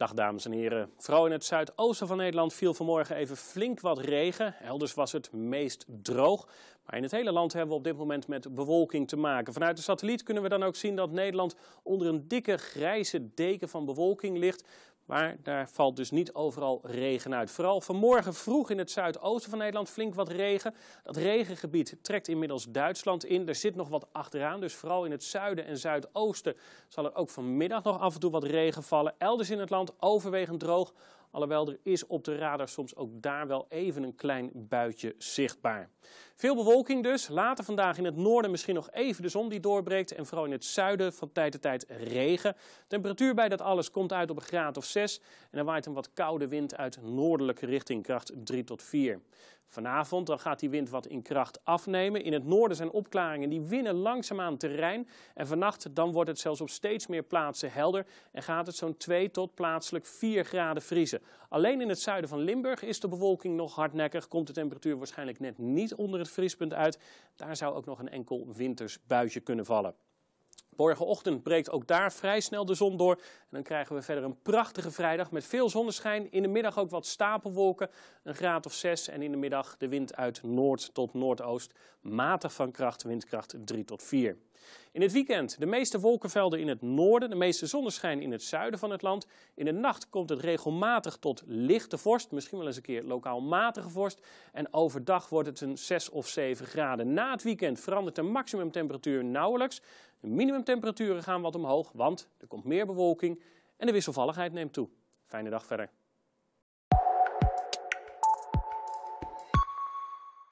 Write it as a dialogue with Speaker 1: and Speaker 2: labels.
Speaker 1: Dag dames en heren. Vooral in het zuidoosten van Nederland viel vanmorgen even flink wat regen. Elders was het meest droog. Maar in het hele land hebben we op dit moment met bewolking te maken. Vanuit de satelliet kunnen we dan ook zien dat Nederland onder een dikke grijze deken van bewolking ligt. Maar daar valt dus niet overal regen uit. Vooral vanmorgen vroeg in het zuidoosten van Nederland flink wat regen. Dat regengebied trekt inmiddels Duitsland in. Er zit nog wat achteraan, dus vooral in het zuiden en zuidoosten zal er ook vanmiddag nog af en toe wat regen vallen. Elders in het land overwegend droog. Alhoewel er is op de radar soms ook daar wel even een klein buitje zichtbaar. Veel bewolking dus. Later vandaag in het noorden misschien nog even de zon die doorbreekt. En vooral in het zuiden van tijd tot tijd regen. Temperatuur bij dat alles komt uit op een graad of 6. En er waait een wat koude wind uit noordelijke richting, kracht 3 tot 4. Vanavond dan gaat die wind wat in kracht afnemen. In het noorden zijn opklaringen die winnen langzaamaan terrein. En vannacht dan wordt het zelfs op steeds meer plaatsen helder en gaat het zo'n 2 tot plaatselijk 4 graden vriezen. Alleen in het zuiden van Limburg is de bewolking nog hardnekkig. Komt de temperatuur waarschijnlijk net niet onder het vriespunt uit. Daar zou ook nog een enkel winters buitje kunnen vallen. Morgenochtend breekt ook daar vrij snel de zon door. En dan krijgen we verder een prachtige vrijdag met veel zonneschijn. In de middag ook wat stapelwolken, een graad of 6. En in de middag de wind uit noord tot noordoost. Matig van kracht, windkracht 3 tot 4. In het weekend de meeste wolkenvelden in het noorden, de meeste zonneschijn in het zuiden van het land. In de nacht komt het regelmatig tot lichte vorst, misschien wel eens een keer lokaal matige vorst. En overdag wordt het een 6 of 7 graden. Na het weekend verandert de maximumtemperatuur nauwelijks. De minimumtemperaturen gaan wat omhoog, want er komt meer bewolking en de wisselvalligheid neemt toe. Fijne dag verder.